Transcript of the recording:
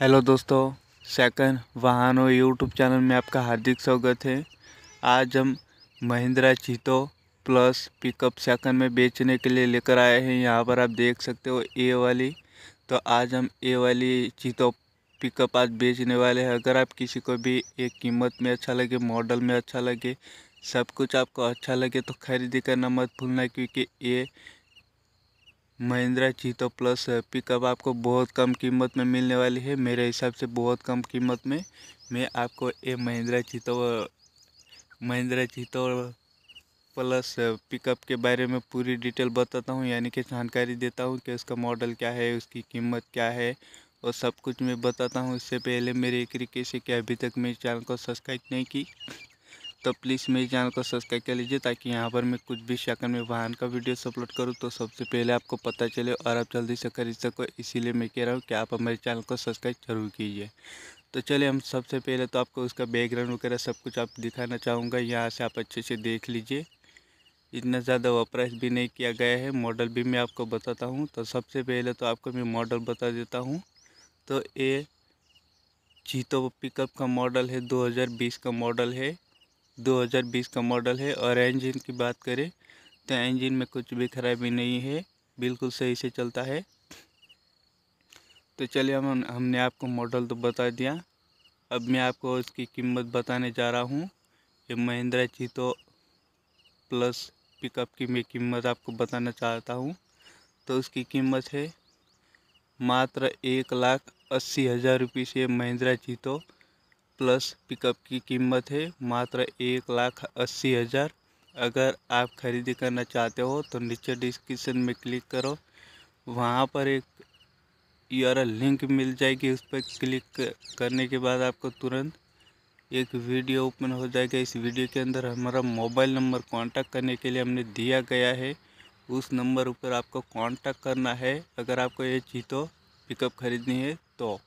hello दोस्तों second वाहनों YouTube channel में आपका हार्दिक स्वागत है आज हम Mahindra Jeeto plus pickup second में बेचने के लिए लेकर आए हैं यहाँ पर आप देख सकते हो ए वाली तो आज हम ए वाली चीतो पिकअप आज बेचने वाले हैं अगर आप किसी को भी एक कीमत में अच्छा लगे मॉडल में अच्छा लगे सब कुछ आपको अच्छा लगे तो खरीदी करना मत भूलना क्योंकि ये महिंद्रा चीतो प्लस पिकअप आपको बहुत कम कीमत में मिलने वाली है मेरे हिसाब से बहुत कम कीमत में मैं आपको ये महिंद्रा चीतो महिंद्रा चीतो प्लस पिकअप के बारे में पूरी डिटेल बताता हूँ यानी कि जानकारी देता हूँ कि उसका मॉडल क्या है उसकी कीमत क्या है और सब कुछ मैं बताता हूँ इससे पहले मेरी एक रिक्वेस्ट है कि अभी तक मेरे चैनल को सब्सक्राइब नहीं की तो प्लीज़ मेरे चैनल को सब्सक्राइब कर लीजिए ताकि यहाँ पर मैं कुछ भी सेकंड में वाहन का वीडियोस अपलोड करूँ तो सबसे पहले आपको पता चले और आप जल्दी से खरीद सको इसीलिए मैं कह रहा हूँ कि आप हमारे चैनल को सब्सक्राइब जरूर कीजिए तो चलिए हम सबसे पहले तो आपको उसका बैकग्राउंड वगैरह सब कुछ आप दिखाना चाहूँगा यहाँ से आप अच्छे से देख लीजिए इतना ज़्यादा वपराश भी नहीं किया गया है मॉडल भी मैं आपको बताता हूँ तो सबसे पहले तो आपको मैं मॉडल बता देता हूँ तो ये जीतो पिकअप का मॉडल है 2020 का मॉडल है 2020 का मॉडल है और इंजन की बात करें तो इंजन में कुछ भी खराबी नहीं है बिल्कुल सही से चलता है तो चलिए हम हमने आपको मॉडल तो बता दिया अब मैं आपको इसकी कीमत बताने जा रहा हूँ ये महिंद्रा चीतो प्लस पिकअप की मैं कीमत आपको बताना चाहता हूँ तो उसकी कीमत है मात्र एक लाख अस्सी हज़ार रुपये से महिंद्रा चीतो प्लस पिकअप की कीमत है मात्र एक लाख अस्सी हज़ार अगर आप खरीदी करना चाहते हो तो नीचे डिस्क्रिप्शन में क्लिक करो वहाँ पर एक यार लिंक मिल जाएगी उस पर क्लिक करने के बाद आपको तुरंत एक वीडियो ओपन हो जाएगा इस वीडियो के अंदर हमारा मोबाइल नंबर कांटेक्ट करने के लिए हमने दिया गया है उस नंबर ऊपर आपको कांटेक्ट करना है अगर आपको ये चीज़ तो पिकअप खरीदनी है तो